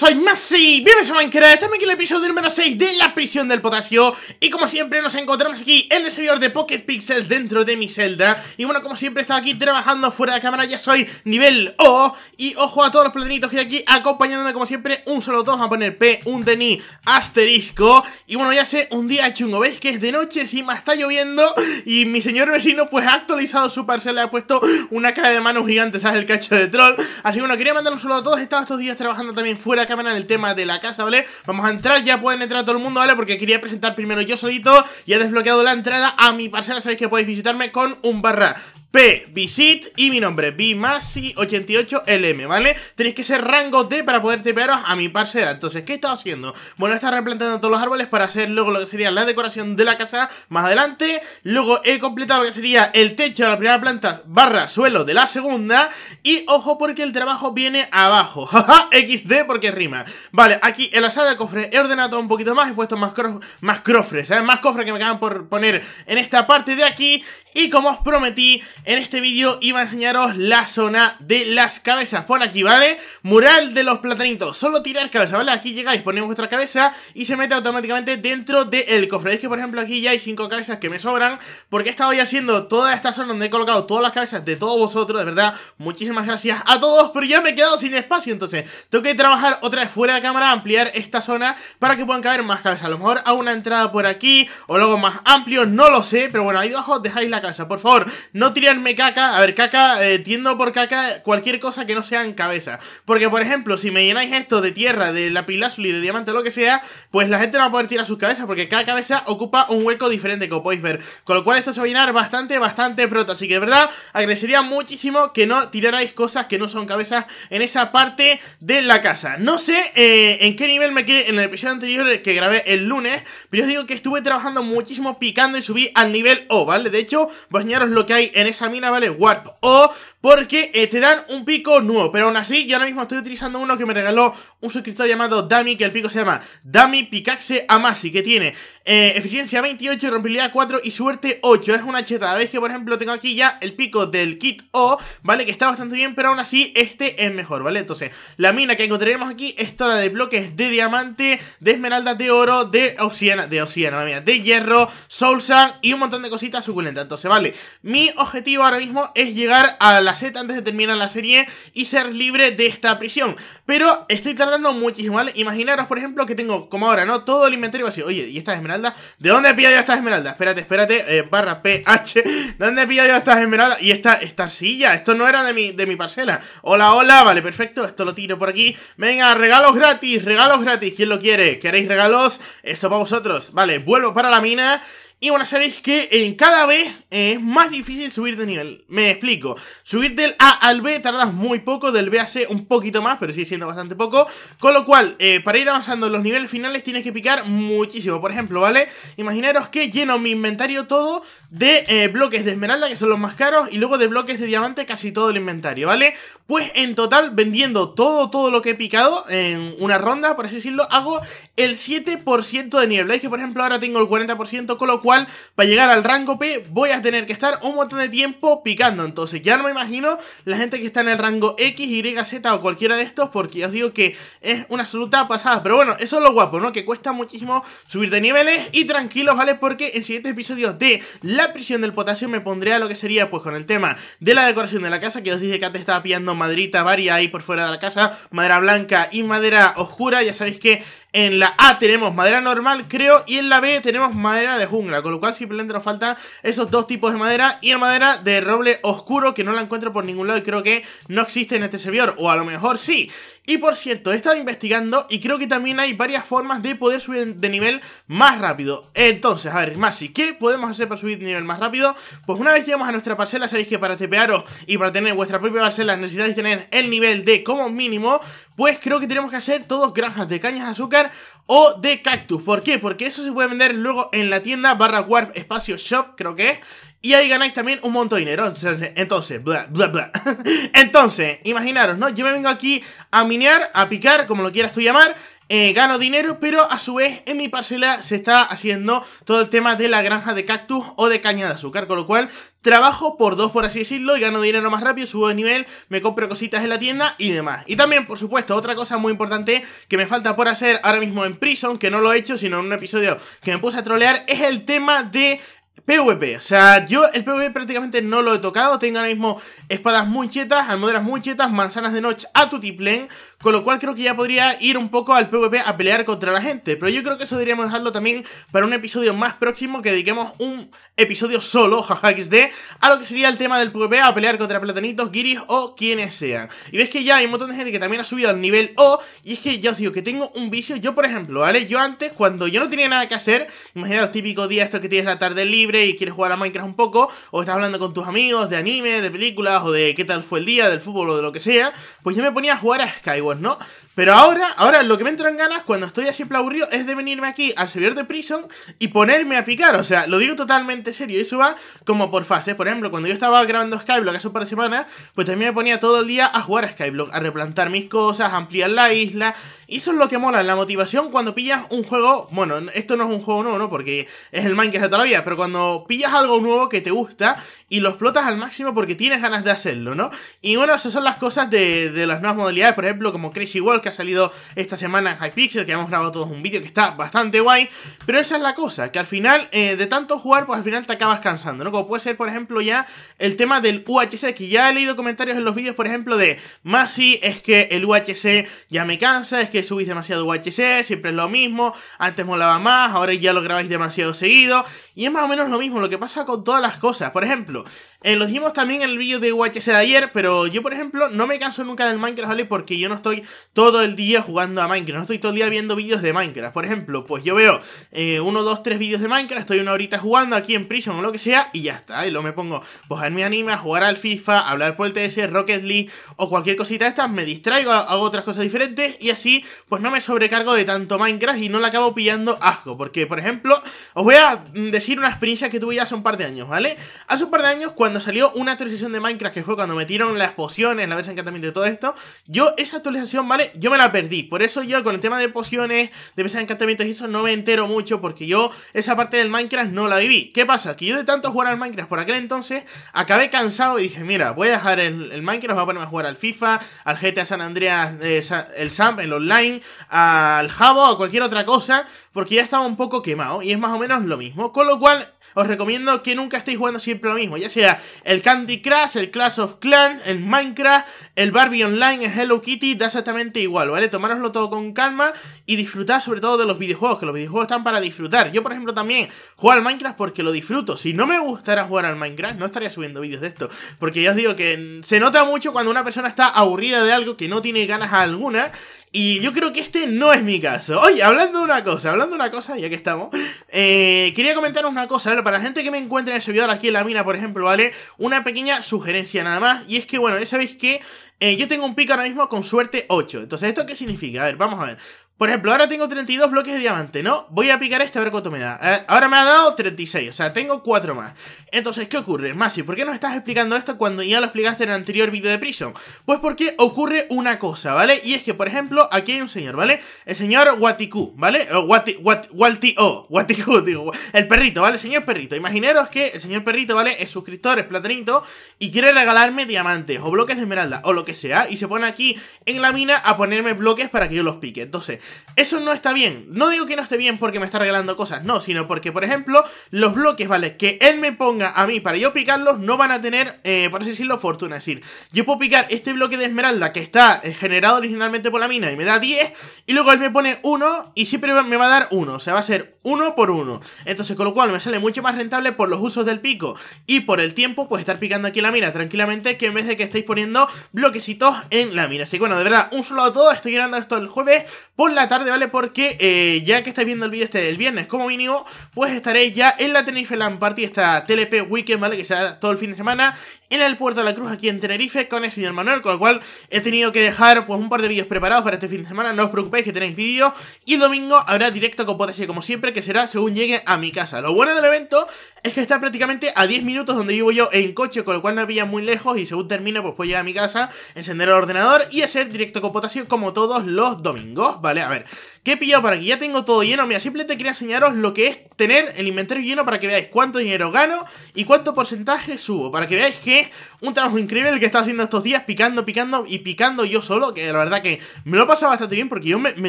soy Masi, bienvenidos a Minecraft, estamos aquí en el episodio número 6 de la prisión del potasio Y como siempre nos encontramos aquí en el servidor de Pocket Pixels dentro de mi celda Y bueno, como siempre he estado aquí trabajando fuera de cámara, ya soy nivel O Y ojo a todos los platinitos que aquí acompañándome como siempre Un solo dos, vamos a poner P, un tenis, asterisco Y bueno, ya sé, un día chungo, veis que es de noche, si más está lloviendo Y mi señor vecino pues ha actualizado su parcela, ha puesto una cara de manos gigante, ¿sabes? El cacho de troll Así que bueno, quería mandar un saludo a todos, he estado estos días trabajando también fuera de cámara en el tema de la casa, ¿vale? Vamos a entrar, ya pueden entrar todo el mundo, ¿vale? Porque quería presentar primero yo solito y he desbloqueado la entrada a mi parcela, sabéis que podéis visitarme con un barra P, Visit y mi nombre, Bimasi88LM, ¿vale? Tenéis que ser rango D para poder pegaros a mi parcera. Entonces, ¿qué he estado haciendo? Bueno, he estado replantando todos los árboles para hacer luego lo que sería la decoración de la casa más adelante. Luego he completado lo que sería el techo de la primera planta barra suelo de la segunda. Y ojo porque el trabajo viene abajo. XD porque rima. Vale, aquí en la sala de cofre he ordenado un poquito más. He puesto más, más cofres, ¿sabes? ¿eh? Más cofres que me acaban por poner en esta parte de aquí. Y como os prometí, en este vídeo iba a enseñaros la zona de las cabezas Por aquí, ¿vale? Mural de los platanitos Solo tirar cabezas ¿vale? Aquí llegáis, ponéis vuestra cabeza y se mete automáticamente dentro del cofre Es que, por ejemplo, aquí ya hay cinco cabezas que me sobran Porque he estado ya haciendo toda esta zona donde he colocado todas las cabezas de todos vosotros De verdad, muchísimas gracias a todos Pero ya me he quedado sin espacio, entonces tengo que trabajar otra vez fuera de cámara Ampliar esta zona para que puedan caber más cabezas A lo mejor A una entrada por aquí o luego más amplio, no lo sé Pero bueno, ahí abajo dejáis la casa. Por favor, no tirarme caca. A ver, caca, eh, tiendo por caca cualquier cosa que no sea en cabeza. Porque, por ejemplo, si me llenáis esto de tierra, de y de diamante, lo que sea, pues la gente no va a poder tirar sus cabezas porque cada cabeza ocupa un hueco diferente, como podéis ver. Con lo cual esto se va a llenar bastante, bastante pronto. Así que, de verdad, agradecería muchísimo que no tirarais cosas que no son cabezas en esa parte de la casa. No sé eh, en qué nivel me quedé en el episodio anterior que grabé el lunes, pero os digo que estuve trabajando muchísimo picando y subí al nivel O, ¿vale? De hecho, a enseñaros lo que hay en esa mina, ¿vale? Warp. O porque eh, te dan un pico nuevo. Pero aún así, yo ahora mismo estoy utilizando uno que me regaló un suscriptor llamado Dami, que el pico se llama Dami Picaxe Amasi, que tiene eh, eficiencia 28, rompibilidad 4 y suerte 8. Es una chetada. Veis que, por ejemplo, tengo aquí ya el pico del kit O, ¿vale? Que está bastante bien, pero aún así este es mejor, ¿vale? Entonces, la mina que encontraremos aquí es toda de bloques de diamante, de esmeraldas de oro, de obsidiana, de obsidiana, mía, de hierro, soul sand y un montón de cositas suculentas. Entonces, vale. Mi objetivo ahora mismo es llegar a la Z antes de terminar la serie y ser libre de esta prisión. Pero estoy tardando muchísimo, Imaginaros, por ejemplo, que tengo, como ahora, ¿no? Todo el inventario vacío. Oye, ¿y esta esmeralda? ¿De dónde he pillado yo esta esmeralda? Espérate, espérate, eh, barra PH. ¿Dónde he pillado yo estas esmeraldas? Y esta, esta silla, esto no era de mi, de mi parcela. Hola, hola, vale, perfecto, esto lo tiro por aquí. Venga, regalos gratis, regalos gratis. ¿Quién lo quiere? ¿Queréis regalos? Eso para vosotros. Vale, vuelvo para la mina. Y bueno, sabéis que en cada vez eh, es más difícil subir de nivel. Me explico. Subir del A al B tardas muy poco, del B a C un poquito más, pero sigue siendo bastante poco. Con lo cual, eh, para ir avanzando en los niveles finales tienes que picar muchísimo. Por ejemplo, ¿vale? Imaginaros que lleno mi inventario todo de eh, bloques de esmeralda, que son los más caros, y luego de bloques de diamante casi todo el inventario, ¿vale? Pues en total, vendiendo todo, todo lo que he picado en una ronda, por así decirlo, hago el 7% de niebla. Es que, por ejemplo, ahora tengo el 40%, con lo cual, para llegar al rango P, voy a tener que estar un montón de tiempo picando. Entonces, ya no me imagino la gente que está en el rango X, Y, Z o cualquiera de estos, porque os digo que es una absoluta pasada. Pero bueno, eso es lo guapo, ¿no? Que cuesta muchísimo subir de niveles y tranquilos, ¿vale? Porque en siguientes episodios de la prisión del potasio me pondré a lo que sería, pues, con el tema de la decoración de la casa, que os dije que antes estaba pillando maderita varia ahí por fuera de la casa, madera blanca y madera oscura. Ya sabéis que en la A tenemos madera normal, creo, y en la B tenemos madera de jungla, con lo cual simplemente nos faltan esos dos tipos de madera y la madera de roble oscuro que no la encuentro por ningún lado y creo que no existe en este servidor, o a lo mejor sí. Y por cierto, he estado investigando y creo que también hay varias formas de poder subir de nivel más rápido. Entonces, a ver, Masi, ¿qué podemos hacer para subir de nivel más rápido? Pues una vez llegamos a nuestra parcela, sabéis que para tepearos y para tener vuestra propia parcela necesitáis tener el nivel de como mínimo, pues creo que tenemos que hacer todos granjas de cañas de azúcar o de cactus. ¿Por qué? Porque eso se puede vender luego en la tienda barra Warp Espacio Shop, creo que es. Y ahí ganáis también un montón de dinero. Entonces, bla, bla, bla. Entonces, imaginaros, ¿no? Yo me vengo aquí a minear, a picar, como lo quieras tú llamar. Eh, gano dinero, pero a su vez en mi parcela se está haciendo todo el tema de la granja de cactus o de caña de azúcar, con lo cual trabajo por dos, por así decirlo, y gano dinero más rápido, subo de nivel, me compro cositas en la tienda y demás. Y también, por supuesto, otra cosa muy importante que me falta por hacer ahora mismo en Prison, que no lo he hecho, sino en un episodio que me puse a trolear, es el tema de PvP, o sea, yo el PvP prácticamente no lo he tocado, tengo ahora mismo espadas muy chetas, almohadas muy chetas, manzanas de noche a tu tiplén, con lo cual creo que ya podría ir un poco al PvP a pelear contra la gente, pero yo creo que eso deberíamos dejarlo también para un episodio más próximo, que dediquemos un episodio solo, jaja de, a lo que sería el tema del PvP, a pelear contra platanitos, guiris o quienes sean. Y ves que ya hay un montón de gente que también ha subido al nivel O, y es que Yo os digo que tengo un vicio, yo por ejemplo, ¿vale? Yo antes, cuando yo no tenía nada que hacer, imagina los típicos días estos que tienes la tarde libre, y quieres jugar a Minecraft un poco, o estás hablando con tus amigos de anime, de películas, o de qué tal fue el día, del fútbol o de lo que sea, pues yo me ponía a jugar a Skyward, ¿no? Pero ahora, ahora lo que me entran en ganas cuando estoy así aburrido es de venirme aquí al servidor de Prison y ponerme a picar, o sea, lo digo totalmente serio, Y eso va como por fases, por ejemplo, cuando yo estaba grabando Skyblock hace un par de semanas, pues también me ponía todo el día a jugar a Skyblock, a replantar mis cosas, ampliar la isla, y eso es lo que mola, la motivación cuando pillas un juego, bueno, esto no es un juego nuevo, ¿no? Porque es el Minecraft de toda la vida, pero cuando pillas algo nuevo que te gusta y lo explotas al máximo porque tienes ganas de hacerlo, ¿no? Y bueno, esas son las cosas de, las nuevas modalidades, por ejemplo, como Crazy World, que ha salido esta semana en Hypixel, que hemos grabado todos un vídeo que está bastante guay, pero esa es la cosa, que al final, eh, de tanto jugar, pues al final te acabas cansando, ¿no? Como puede ser, por ejemplo, ya el tema del UHC, que ya he leído comentarios en los vídeos, por ejemplo, de Masi, es que el UHC ya me cansa, es que subís demasiado UHC, siempre es lo mismo, antes molaba más, ahora ya lo grabáis demasiado seguido, y es más o menos lo mismo, lo que pasa con todas las cosas. Por ejemplo, eh, lo dijimos también en el vídeo de UHC de ayer, pero yo, por ejemplo, no me canso nunca del Minecraft, ¿vale? Porque yo no estoy todo el día jugando a Minecraft, no estoy todo el día viendo vídeos de Minecraft. Por ejemplo, pues yo veo eh, uno, dos, tres vídeos de Minecraft, estoy una horita jugando aquí en Prison o lo que sea, y ya está. Y luego me pongo, pues a mí me anima a jugar al FIFA, hablar por el TS, Rocket League o cualquier cosita de estas, me distraigo, hago otras cosas diferentes y así, pues no me sobrecargo de tanto Minecraft y no le acabo pillando asco. Porque, por ejemplo, os voy a mm, decir unas experiencia que tuve ya hace un par de años, ¿vale? Hace un par de años, cuando salió una actualización de Minecraft, que fue cuando metieron las pociones, la versión encantamiento y todo esto, yo esa actualización, ¿vale? Yo me la perdí. Por eso yo con el tema de pociones, de de encantamientos y eso no me entero mucho, porque yo esa parte del Minecraft no la viví. ¿Qué pasa? Que yo de tanto jugar al Minecraft por aquel entonces, acabé cansado y dije, mira, voy a dejar el, Minecraft, voy a ponerme a jugar al FIFA, al GTA San Andreas, eh, el SAM, el online, al Java a cualquier otra cosa, porque ya estaba un poco quemado y es más o menos lo mismo. Con lo cual, os recomiendo que nunca estéis jugando siempre lo mismo, ya sea el Candy Crush, el Clash of Clans, el Minecraft, el Barbie Online, el Hello Kitty, da exactamente igual, ¿vale? Tomároslo todo con calma y disfrutar sobre todo de los videojuegos, que los videojuegos están para disfrutar. Yo, por ejemplo, también juego al Minecraft porque lo disfruto. Si no me gustara jugar al Minecraft, no estaría subiendo vídeos de esto, porque ya os digo que se nota mucho cuando una persona está aburrida de algo que no tiene ganas alguna y yo creo que este no es mi caso. Oye, hablando de una cosa, hablando de una cosa, ya que estamos, eh, quería comentaros una cosa, ver Para la gente que me encuentra en el servidor aquí en la mina, por ejemplo, ¿vale? Una pequeña sugerencia nada más. Y es que, bueno, ya sabéis que eh, yo tengo un pico ahora mismo con suerte 8. Entonces, ¿esto qué significa? A ver, vamos a ver. Por ejemplo, ahora tengo 32 bloques de diamante, ¿no? Voy a picar este a ver cuánto me da. Eh, ahora me ha dado 36, o sea, tengo 4 más. Entonces, ¿qué ocurre? Masi, ¿por qué nos estás explicando esto cuando ya lo explicaste en el anterior vídeo de Prison? Pues porque ocurre una cosa, ¿vale? Y es que, por ejemplo, aquí hay un señor, ¿vale? El señor Watiku, ¿vale? O Wati, Wat, Walti, oh, Watiku, digo, el perrito, ¿vale? señor perrito. Imaginaros que el señor perrito, ¿vale? Es suscriptor, es platanito y quiere regalarme diamantes o bloques de esmeralda o lo que sea y se pone aquí en la mina a ponerme bloques para que yo los pique. Entonces, eso no está bien. No digo que no esté bien porque me está regalando cosas, no, sino porque, por ejemplo, los bloques, ¿vale? Que él me ponga a mí para yo picarlos no van a tener, eh, por así decirlo, fortuna. Es decir, yo puedo picar este bloque de esmeralda que está eh, generado originalmente por la mina y me da 10, y luego él me pone uno y siempre me va a dar uno O sea, va a ser 1 por 1. Entonces, con lo cual me sale mucho más rentable por los usos del pico y por el tiempo, pues estar picando aquí la mina tranquilamente que en vez de que estéis poniendo bloquecitos en la mina. Así que bueno, de verdad, un solo a todos. Estoy llenando esto el jueves por la tarde, ¿vale? Porque eh, ya que estáis viendo el vídeo este del viernes como mínimo, pues estaréis ya en la Tenerife Land Party, esta TLP Weekend, ¿vale? Que será todo el fin de semana en el Puerto de la Cruz aquí en Tenerife con el señor Manuel, con el cual he tenido que dejar pues un par de vídeos preparados para este fin de semana, no os preocupéis que tenéis vídeos y el domingo habrá directo con Potasio como siempre que será según llegue a mi casa. Lo bueno del evento es que está prácticamente a 10 minutos donde vivo yo en coche, con lo cual no había muy lejos y según termino pues puedo llegar a mi casa, encender el ordenador y hacer directo con como todos los domingos, ¿vale? A ver, ¿qué he pillado para aquí? Ya tengo todo lleno, mira, simplemente quería enseñaros lo que es tener el inventario lleno para que veáis cuánto dinero gano y cuánto porcentaje subo, para que veáis que es un trabajo increíble el que he estado haciendo estos días, picando, picando y picando yo solo, que la verdad que me lo he pasado bastante bien porque yo me, me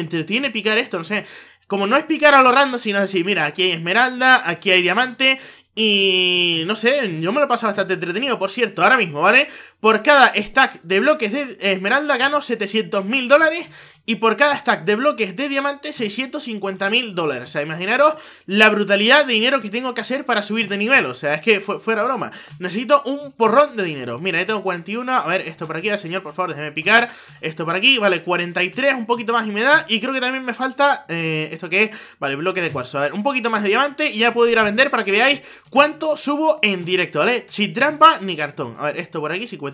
entretiene picar esto, no sé, como no es picar a lo random, sino decir, mira, aquí hay esmeralda, aquí hay diamante y no sé, yo me lo he pasado bastante entretenido, por cierto, ahora mismo, ¿vale? Por cada stack de bloques de esmeralda gano 700 mil dólares y por cada stack de bloques de diamante 650 mil dólares. O sea, imaginaros la brutalidad de dinero que tengo que hacer para subir de nivel. O sea, es que fuera broma. Necesito un porrón de dinero. Mira, ahí tengo 41. A ver, esto por aquí, señor, por favor, déjeme picar. Esto por aquí, vale, 43, un poquito más y me da. Y creo que también me falta, eh, ¿esto que es? Vale, bloque de cuarzo. A ver, un poquito más de diamante y ya puedo ir a vender para que veáis cuánto subo en directo, ¿vale? Sin trampa ni cartón. A ver, esto por aquí, 50.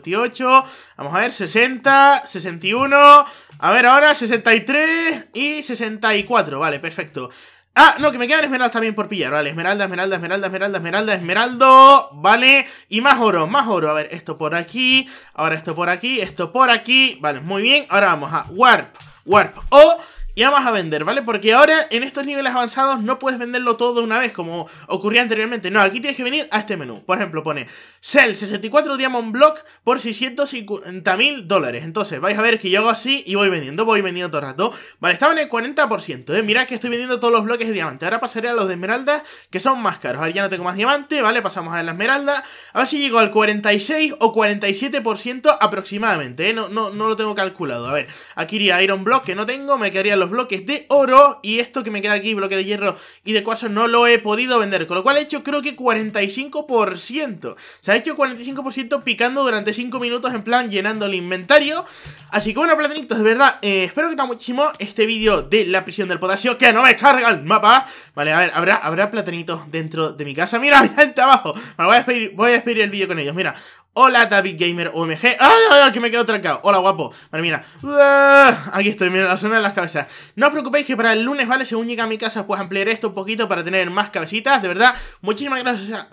Vamos a ver, 60, 61. A ver, ahora 63 y 64. Vale, perfecto. Ah, no, que me quedan esmeraldas también por pillar, vale, esmeralda, esmeralda, esmeralda, esmeralda, esmeralda, esmeraldo, vale, y más oro, más oro, a ver, esto por aquí, ahora esto por aquí, esto por aquí, vale, muy bien, ahora vamos a warp, warp o y vas a vender, ¿vale? Porque ahora en estos niveles avanzados no puedes venderlo todo de una vez como ocurría anteriormente. No, aquí tienes que venir a este menú. Por ejemplo, pone Sell 64 Diamond Block por 650 mil dólares. Entonces, vais a ver que yo hago así y voy vendiendo, voy vendiendo todo el rato. Vale, estaba en el 40%, ¿eh? Mirad que estoy vendiendo todos los bloques de diamante. Ahora pasaré a los de esmeraldas, que son más caros. Ahora ya no tengo más diamante, ¿vale? Pasamos a la esmeralda. A ver si llego al 46 o 47% aproximadamente, ¿eh? No, no, no lo tengo calculado. A ver, aquí iría Iron Block, que no tengo, me quedarían los bloques de oro y esto que me queda aquí, bloque de hierro y de cuarzo, no lo he podido vender. Con lo cual he hecho creo que 45%. Se ha hecho 45% picando durante 5 minutos en plan llenando el inventario. Así que bueno, platinitos, de verdad, eh, espero que te muchísimo este vídeo de la prisión del potasio, que no me carga el mapa. Vale, a ver, habrá, habrá platanitos dentro de mi casa. Mira, gente abajo. voy a despedir, voy a despedir el vídeo con ellos. Mira, Hola David Gamer OMG. ¡Ay, ay, ay! Que me quedo trancado. Hola, guapo. Bueno, mira. aquí estoy, mira, la zona de las cabezas. No os preocupéis que para el lunes, ¿vale? Según llega a mi casa, pues ampliar esto un poquito para tener más cabecitas. De verdad, muchísimas gracias.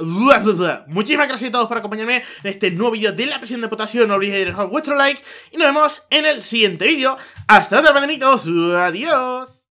muchísimas gracias a todos por acompañarme en este nuevo vídeo de la presión de potasio. No olvidéis dejar vuestro like. Y nos vemos en el siguiente vídeo. Hasta otra, banderitos. Adiós.